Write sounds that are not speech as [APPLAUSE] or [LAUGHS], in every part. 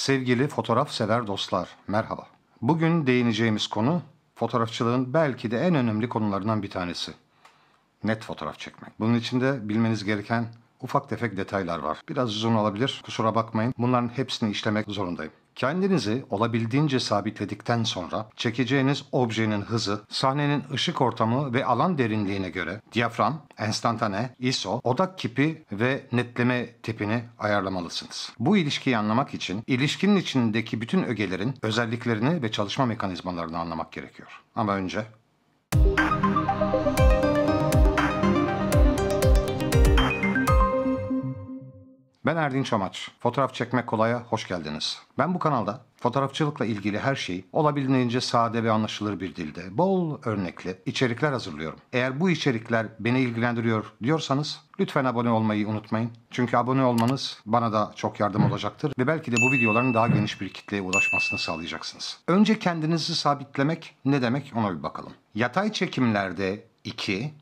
Sevgili fotoğraf sever dostlar, merhaba. Bugün değineceğimiz konu fotoğrafçılığın belki de en önemli konularından bir tanesi. Net fotoğraf çekmek. Bunun içinde bilmeniz gereken ufak tefek detaylar var. Biraz uzun olabilir, kusura bakmayın. Bunların hepsini işlemek zorundayım. Kendinizi olabildiğince sabitledikten sonra çekeceğiniz objenin hızı, sahnenin ışık ortamı ve alan derinliğine göre diyafram, enstantane, ISO, odak kipi ve netleme tipini ayarlamalısınız. Bu ilişkiyi anlamak için ilişkinin içindeki bütün ögelerin özelliklerini ve çalışma mekanizmalarını anlamak gerekiyor. Ama önce Ben Erdinç Amaç. Fotoğraf çekmek kolaya hoş geldiniz. Ben bu kanalda fotoğrafçılıkla ilgili her şeyi olabildiğince sade ve anlaşılır bir dilde, bol örnekli içerikler hazırlıyorum. Eğer bu içerikler beni ilgilendiriyor diyorsanız lütfen abone olmayı unutmayın. Çünkü abone olmanız bana da çok yardım olacaktır ve belki de bu videoların daha geniş bir kitleye ulaşmasını sağlayacaksınız. Önce kendinizi sabitlemek ne demek ona bir bakalım. Yatay çekimlerde 2,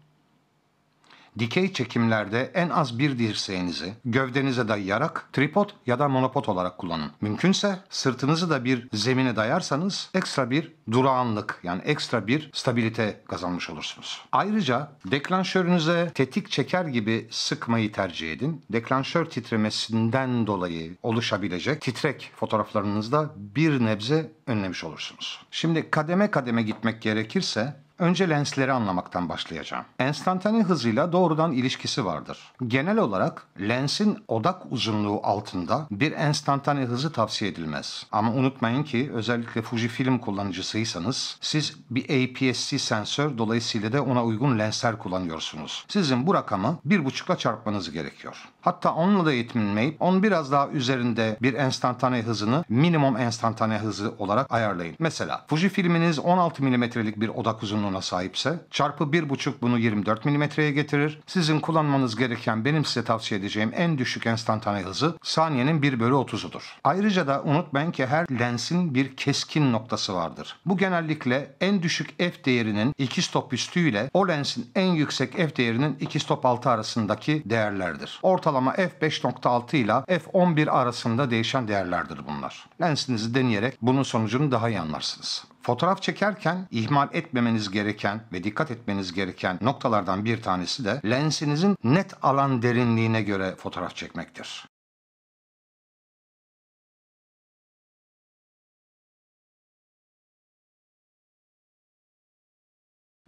dikey çekimlerde en az bir dirseğinizi gövdenize dayayarak tripod ya da monopod olarak kullanın. Mümkünse sırtınızı da bir zemine dayarsanız ekstra bir durağanlık yani ekstra bir stabilite kazanmış olursunuz. Ayrıca deklanşörünüze tetik çeker gibi sıkmayı tercih edin. Deklanşör titremesinden dolayı oluşabilecek titrek fotoğraflarınızda bir nebze önlemiş olursunuz. Şimdi kademe kademe gitmek gerekirse Önce lensleri anlamaktan başlayacağım. Enstantane hızıyla doğrudan ilişkisi vardır. Genel olarak lensin odak uzunluğu altında bir enstantane hızı tavsiye edilmez. Ama unutmayın ki özellikle Fuji film kullanıcısıysanız siz bir APS-C sensör dolayısıyla da ona uygun lensler kullanıyorsunuz. Sizin bu rakamı 1.5'la çarpmanız gerekiyor. Hatta onunla da yetinmeyip on biraz daha üzerinde bir enstantane hızını minimum enstantane hızı olarak ayarlayın. Mesela Fuji filminiz 16 milimetrelik bir odak uzunluğu uzunluğuna sahipse çarpı 1,5 bunu 24 milimetreye getirir. Sizin kullanmanız gereken benim size tavsiye edeceğim en düşük enstantane hızı saniyenin 1 bölü 30'udur. Ayrıca da unutmayın ki her lensin bir keskin noktası vardır. Bu genellikle en düşük f değerinin iki stop üstüyle o lensin en yüksek f değerinin iki stop altı arasındaki değerlerdir. Ortalama f5.6 ile f11 arasında değişen değerlerdir bunlar. Lensinizi deneyerek bunun sonucunu daha iyi anlarsınız. Fotoğraf çekerken ihmal etmemeniz gereken ve dikkat etmeniz gereken noktalardan bir tanesi de lensinizin net alan derinliğine göre fotoğraf çekmektir.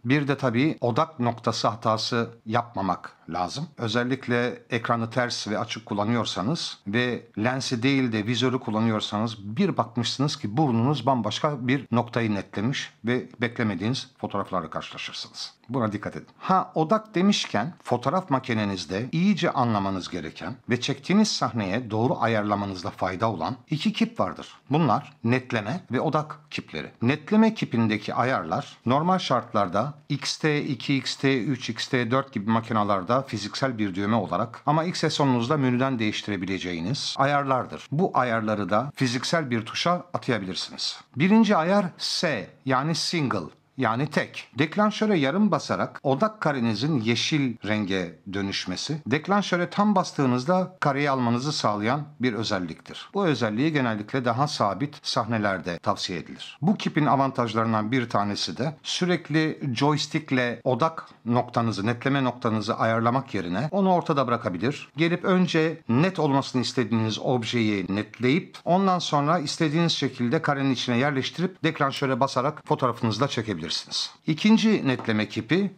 Bir de tabii odak noktası hatası yapmamak lazım. Özellikle ekranı ters ve açık kullanıyorsanız ve lensi değil de vizörü kullanıyorsanız bir bakmışsınız ki burnunuz bambaşka bir noktayı netlemiş ve beklemediğiniz fotoğraflarla karşılaşırsınız. Buna dikkat edin. Ha odak demişken fotoğraf makinenizde iyice anlamanız gereken ve çektiğiniz sahneye doğru ayarlamanızda fayda olan iki kip vardır. Bunlar netleme ve odak kipleri. Netleme kipindeki ayarlar normal şartlarda XT, 2XT, 3XT, 4 gibi makinalarda fiziksel bir düğme olarak ama ilk sezonunuzda menüden değiştirebileceğiniz ayarlardır. Bu ayarları da fiziksel bir tuşa atayabilirsiniz. Birinci ayar S yani single yani tek. Deklanşöre yarım basarak odak karenizin yeşil renge dönüşmesi deklanşöre tam bastığınızda kareyi almanızı sağlayan bir özelliktir. Bu özelliği genellikle daha sabit sahnelerde tavsiye edilir. Bu kipin avantajlarından bir tanesi de sürekli joystickle odak noktanızı, netleme noktanızı ayarlamak yerine onu ortada bırakabilir. Gelip önce net olmasını istediğiniz objeyi netleyip ondan sonra istediğiniz şekilde karenin içine yerleştirip deklanşöre basarak fotoğrafınızı da çekebilirsiniz kullanabilirsiniz. İkinci netleme kipi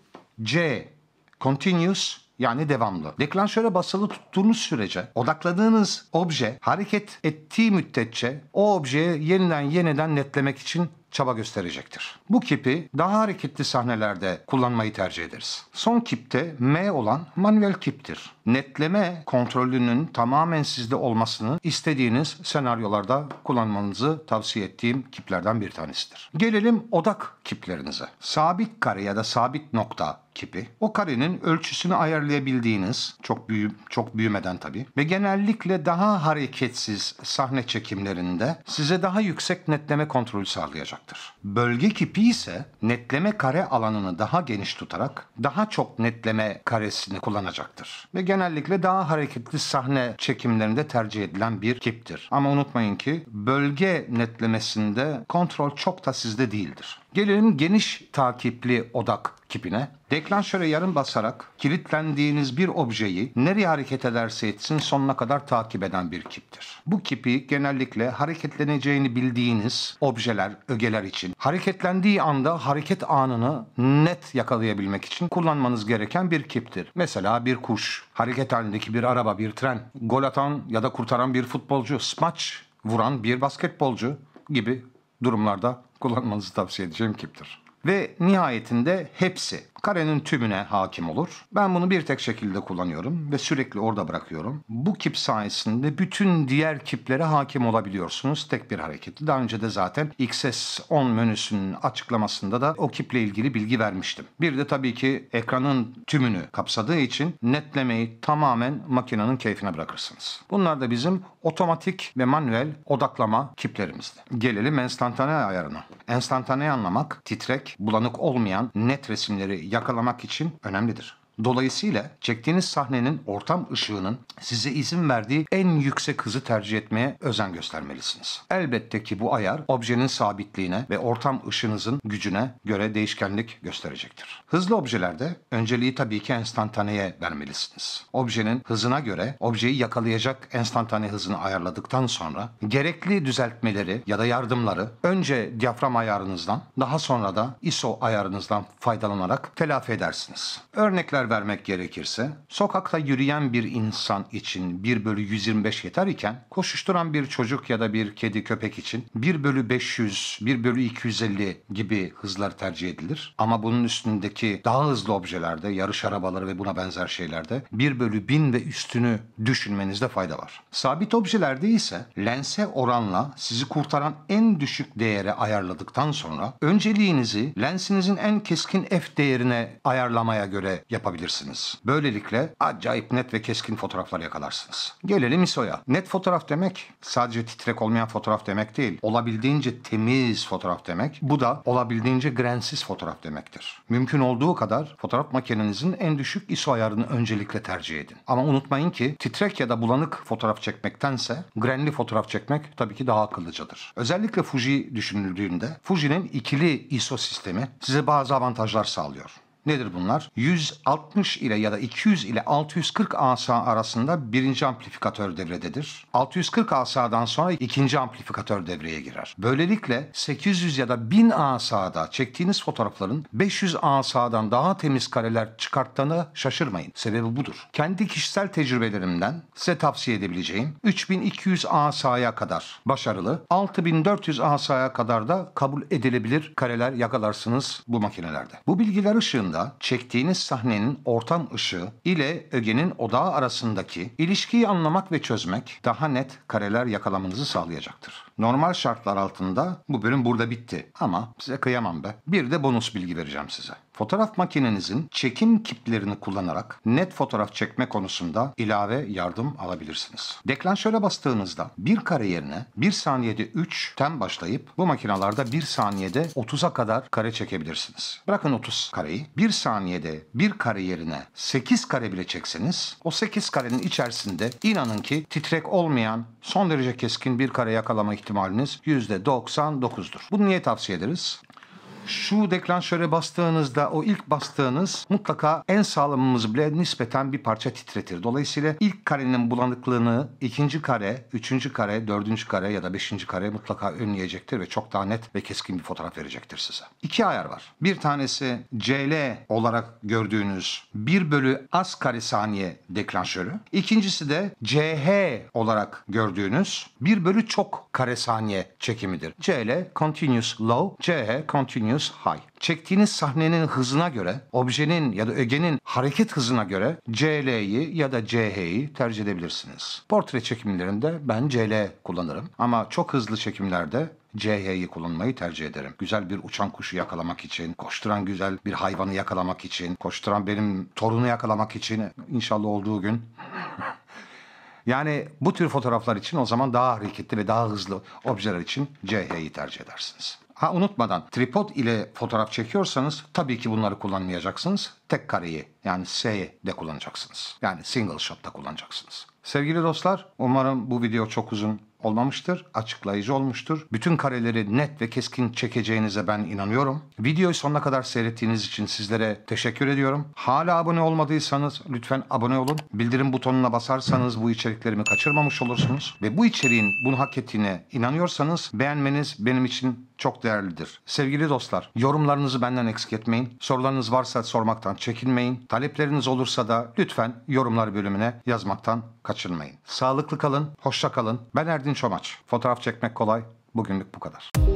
C Continuous yani devamlı. Deklanşöre basılı tuttuğunuz sürece odakladığınız obje hareket ettiği müddetçe o objeye yeniden yeniden netlemek için çaba gösterecektir. Bu kipi daha hareketli sahnelerde kullanmayı tercih ederiz. Son kipte M olan manuel kiptir. Netleme kontrolünün tamamen sizde olmasını istediğiniz senaryolarda kullanmanızı tavsiye ettiğim kiplerden bir tanesidir. Gelelim odak kiplerinize. Sabit kare ya da sabit nokta kipi. O karenin ölçüsünü ayarlayabildiğiniz, çok büyü çok büyümeden tabii ve genellikle daha hareketsiz sahne çekimlerinde size daha yüksek netleme kontrolü sağlayacak olacaktır. Bölge kipi ise netleme kare alanını daha geniş tutarak daha çok netleme karesini kullanacaktır. Ve genellikle daha hareketli sahne çekimlerinde tercih edilen bir kiptir. Ama unutmayın ki bölge netlemesinde kontrol çok da sizde değildir. Gelelim geniş takipli odak kipine deklanşöre yarım basarak kilitlendiğiniz bir objeyi nereye hareket ederse etsin sonuna kadar takip eden bir kiptir. Bu kipi genellikle hareketleneceğini bildiğiniz objeler, ögeler için hareketlendiği anda hareket anını net yakalayabilmek için kullanmanız gereken bir kiptir. Mesela bir kuş, hareket halindeki bir araba, bir tren, gol atan ya da kurtaran bir futbolcu, smaç vuran bir basketbolcu gibi durumlarda kullanmanızı tavsiye edeceğim kiptir ve nihayetinde hepsi Karenin tümüne hakim olur. Ben bunu bir tek şekilde kullanıyorum ve sürekli orada bırakıyorum. Bu kip sayesinde bütün diğer kiplere hakim olabiliyorsunuz tek bir hareketle. Daha önce de zaten XS10 menüsünün açıklamasında da o kiple ilgili bilgi vermiştim. Bir de tabii ki ekranın tümünü kapsadığı için netlemeyi tamamen makinenin keyfine bırakırsınız. Bunlar da bizim otomatik ve manuel odaklama kiplerimizde. Gelelim enstantane ayarına. Enstantaneyi anlamak, titrek, bulanık olmayan net resimleri yakalamak için önemlidir. Dolayısıyla çektiğiniz sahnenin ortam ışığının size izin verdiği en yüksek hızı tercih etmeye özen göstermelisiniz. Elbette ki bu ayar objenin sabitliğine ve ortam ışığınızın gücüne göre değişkenlik gösterecektir. Hızlı objelerde önceliği tabii ki enstantaneye vermelisiniz. Objenin hızına göre objeyi yakalayacak enstantane hızını ayarladıktan sonra gerekli düzeltmeleri ya da yardımları önce diyafram ayarınızdan daha sonra da ISO ayarınızdan faydalanarak telafi edersiniz. Örnekler Haber vermek gerekirse, sokakta yürüyen bir insan için 1 bölü 125 yeter iken, koşuşturan bir çocuk ya da bir kedi köpek için 1 bölü 500, 1 bölü 250 gibi hızlar tercih edilir. Ama bunun üstündeki daha hızlı objelerde, yarış arabaları ve buna benzer şeylerde 1 bölü 1000 ve üstünü düşünmenizde fayda var. Sabit objelerde ise lense oranla sizi kurtaran en düşük değere ayarladıktan sonra önceliğinizi lensinizin en keskin f değerine ayarlamaya göre yapabilirsiniz yapabilirsiniz. Böylelikle acayip net ve keskin fotoğraflar yakalarsınız. Gelelim ISO'ya. Net fotoğraf demek sadece titrek olmayan fotoğraf demek değil. Olabildiğince temiz fotoğraf demek. Bu da olabildiğince grensiz fotoğraf demektir. Mümkün olduğu kadar fotoğraf makinenizin en düşük ISO ayarını öncelikle tercih edin. Ama unutmayın ki titrek ya da bulanık fotoğraf çekmektense grenli fotoğraf çekmek tabii ki daha akıllıcadır. Özellikle Fuji düşünüldüğünde Fuji'nin ikili ISO sistemi size bazı avantajlar sağlıyor. Nedir bunlar? 160 ile ya da 200 ile 640 asa arasında birinci amplifikatör devrededir. 640 asadan sonra ikinci amplifikatör devreye girer. Böylelikle 800 ya da 1000 asada çektiğiniz fotoğrafların 500 asadan daha temiz kareler çıkarttığını şaşırmayın. Sebebi budur. Kendi kişisel tecrübelerimden size tavsiye edebileceğim 3200 asaya kadar başarılı, 6400 asaya kadar da kabul edilebilir kareler yakalarsınız bu makinelerde. Bu bilgiler ışığında sırasında çektiğiniz sahnenin ortam ışığı ile ögenin odağı arasındaki ilişkiyi anlamak ve çözmek daha net kareler yakalamanızı sağlayacaktır. Normal şartlar altında bu bölüm burada bitti ama size kıyamam be. Bir de bonus bilgi vereceğim size. Fotoğraf makinenizin çekim kiplerini kullanarak net fotoğraf çekme konusunda ilave yardım alabilirsiniz. Deklanşöre bastığınızda bir kare yerine 1 saniyede 3'ten başlayıp bu makinalarda 1 saniyede 30'a kadar kare çekebilirsiniz. Bırakın 30 kareyi. 1 saniyede 1 kare yerine 8 kare bile çekseniz o 8 karenin içerisinde inanın ki titrek olmayan son derece keskin bir kare yakalamak ihtimaliniz %99'dur. Bunu niye tavsiye ederiz? şu deklanşöre bastığınızda o ilk bastığınız mutlaka en sağlamımız bile nispeten bir parça titretir. Dolayısıyla ilk karenin bulanıklığını ikinci kare, üçüncü kare, dördüncü kare ya da beşinci kare mutlaka önleyecektir ve çok daha net ve keskin bir fotoğraf verecektir size. İki ayar var. Bir tanesi CL olarak gördüğünüz 1 bölü az kare saniye deklanşörü. İkincisi de CH olarak gördüğünüz 1 bölü çok kare saniye çekimidir. CL continuous low, CH continuous Continuous High. Çektiğiniz sahnenin hızına göre, objenin ya da ögenin hareket hızına göre CL'yi ya da CH'yi tercih edebilirsiniz. Portre çekimlerinde ben CL kullanırım ama çok hızlı çekimlerde CH'yi kullanmayı tercih ederim. Güzel bir uçan kuşu yakalamak için, koşturan güzel bir hayvanı yakalamak için, koşturan benim torunu yakalamak için inşallah olduğu gün [LAUGHS] Yani bu tür fotoğraflar için o zaman daha hareketli ve daha hızlı objeler için CH'yi tercih edersiniz. Ha unutmadan tripod ile fotoğraf çekiyorsanız tabii ki bunları kullanmayacaksınız. Tek kareyi yani S'yi de kullanacaksınız. Yani single shot'ta kullanacaksınız. Sevgili dostlar, umarım bu video çok uzun olmamıştır, açıklayıcı olmuştur. Bütün kareleri net ve keskin çekeceğinize ben inanıyorum. Videoyu sonuna kadar seyrettiğiniz için sizlere teşekkür ediyorum. Hala abone olmadıysanız lütfen abone olun. Bildirim butonuna basarsanız bu içeriklerimi kaçırmamış olursunuz. Ve bu içeriğin bunu hak ettiğine inanıyorsanız beğenmeniz benim için çok değerlidir. Sevgili dostlar, yorumlarınızı benden eksik etmeyin. Sorularınız varsa sormaktan çekinmeyin. Talepleriniz olursa da lütfen yorumlar bölümüne yazmaktan kaçınmayın. Sağlıklı kalın, hoşça kalın. Ben Erdin Çomaç. Fotoğraf çekmek kolay. Bugünlük bu kadar.